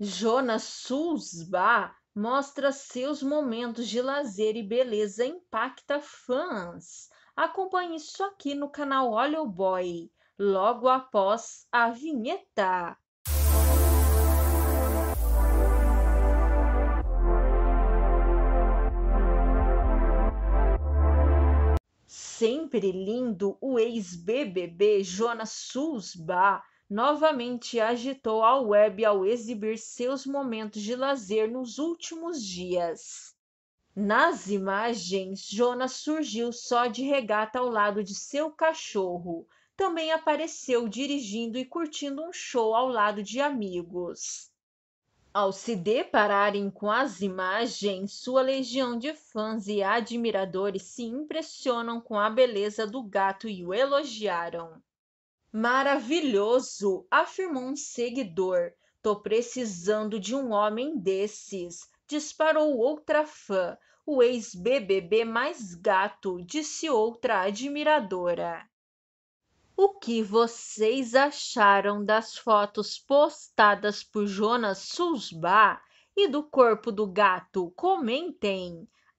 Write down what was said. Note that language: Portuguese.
Jonas Susba mostra seus momentos de lazer e beleza impacta fãs. Acompanhe isso aqui no canal Olha o Boy, logo após a vinheta. Sempre lindo, o ex-BBB Jonas Susba novamente agitou a web ao exibir seus momentos de lazer nos últimos dias. Nas imagens, Jonas surgiu só de regata ao lado de seu cachorro. Também apareceu dirigindo e curtindo um show ao lado de amigos. Ao se depararem com as imagens, sua legião de fãs e admiradores se impressionam com a beleza do gato e o elogiaram. Maravilhoso, afirmou um seguidor. Tô precisando de um homem desses, disparou outra fã. O ex-BBB mais gato, disse outra admiradora. O que vocês acharam das fotos postadas por Jonas Susba e do corpo do gato? Comentem!